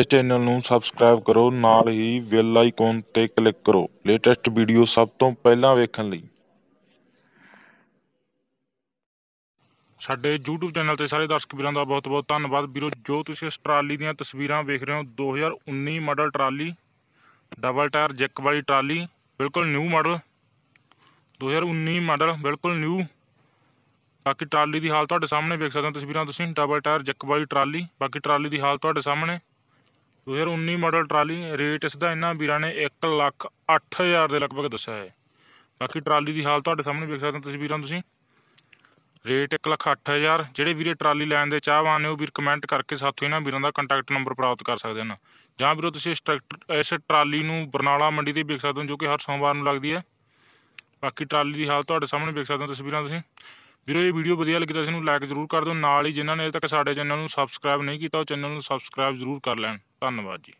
ਇਸ ਚੈਨਲ ਨੂੰ ਸਬਸਕ੍ਰਾਈਬ ਕਰੋ ਨਾਲ ਹੀ ਬੈਲ ਆਈਕਨ ਤੇ ਕਲਿੱਕ ਕਰੋ ਲੇਟੈਸਟ ਵੀਡੀਓ ਸਭ ਤੋਂ ਪਹਿਲਾਂ ਵੇਖਣ ਲਈ ਸਾਡੇ YouTube ਚੈਨਲ ਤੇ ਸਾਰੇ ਦਰਸ਼ਕ ਵੀਰਾਂ ਦਾ ਬਹੁਤ-ਬਹੁਤ ਧੰਨਵਾਦ ਵੀਰੋ ਜੋ ਤੁਸੀਂ ਇਸ ਟਰਾਲੀ ਦੀਆਂ ਤਸਵੀਰਾਂ ਵੇਖ ਰਹੇ ਹੋ 2019 model trolley double tyre jack ਵਾਲੀ ਟਰਾਲੀ ਬਿਲਕੁਲ ਨਿਊ ਮਾਡਲ 2019 ਮਾਡਲ ਬਿਲਕੁਲ ਨਿਊ ਬਾਕੀ ਟਰਾਲੀ ਦੀ ਹਾਲ ਤੁਹਾਡੇ ਸਾਹਮਣੇ ਵੇਖ ਸਕਦੇ ਹੋ ਤਸਵੀਰਾਂ ਤੁਸੀਂ ਡਬਲ ਟਾਇਰ ਜੈਕ ਵਾਲੀ ਟਰਾਲੀ ਬਾਕੀ ਟਰਾਲੀ ਦੀ ਹਾਲ ਤੁਹਾਡੇ ਸਾਹਮਣੇ 2019 ਮਾਡਲ ਟਰਾਲੀ ਰੇਟ ਇਸ ਦਾ ਇਹਨਾਂ ਵੀਰਾਂ ਨੇ 1 ਲੱਖ 8000 ਦੇ ਲਗਭਗ ਦੱਸਿਆ ਹੈ ਬਾਕੀ ਟਰਾਲੀ ਦੀ ਹਾਲਤ ਤੁਹਾਡੇ ਸਾਹਮਣੇ ਵੇਖ ਸਕਦੇ ਹੋ ਤੁਸੀਂ ਵੀਰਾਂ ਤੁਸੀਂ ਰੇਟ 1 ਲੱਖ 8000 ਜਿਹੜੇ ਵੀਰੇ ਟਰਾਲੀ ਲੈਣ ਦੇ ਚਾਹਵਾਨ ਨੇ ਉਹ ਵੀਰ ਕਮੈਂਟ ਕਰਕੇ ਸਾਥੋਂ ਇਹਨਾਂ ਵੀਰਾਂ ਦਾ ਕੰਟੈਕਟ ਨੰਬਰ ਪ੍ਰਾਪਤ ਕਰ ਸਕਦੇ ਹਨ ਜਾਂ ਵੀਰੋ ਤੁਸੀਂ ਇਸ ਟਰੈਕਟਰ ਇਸ ਟਰਾਲੀ ਨੂੰ ਬਰਨਾਲਾ ਮੰਡੀ ਤੇ ਵੇਖ ਸਕਦੇ ਹੋ ਜੋ ਕਿ ਹਰ ਸੋਮਵਾਰ ਨੂੰ ਲੱਗਦੀ ਹੈ ਬਾਕੀ ਟਰਾਲੀ ਦੀ ਹਾਲਤ ਤੁਹਾਡੇ ਸਾਹਮਣੇ ਵੇਖ ਸਕਦੇ ਹੋ ਤਸਵੀਰਾਂ ਤੁਸੀਂ ਵੀਰੋ ਇਹ ਵੀਡੀਓ ਵਧੀਆ ਲੱਗੀ ਤਾਂ ਇਸ ਨੂੰ ਲਾਈਕ ਜ਼ਰੂਰ ਕਰ ਦਿਓ ਨਾਲ ਹੀ ਜਿਨ੍ਹਾਂ ਨੇ ਅਜੇ ਤੱਕ ਸਾਡੇ ਚੈਨਲ ਨੂੰ ਸਬਸਕ੍ਰਾਈਬ ਨਹੀਂ ਕੀਤਾ ਉਹ ਚੈਨਲ ਨੂੰ ਸਬਸਕ੍ਰਾਈਬ ਜ਼ਰੂਰ ਕਰ ਲੈਣ ਧੰਨਵਾਦ ਜੀ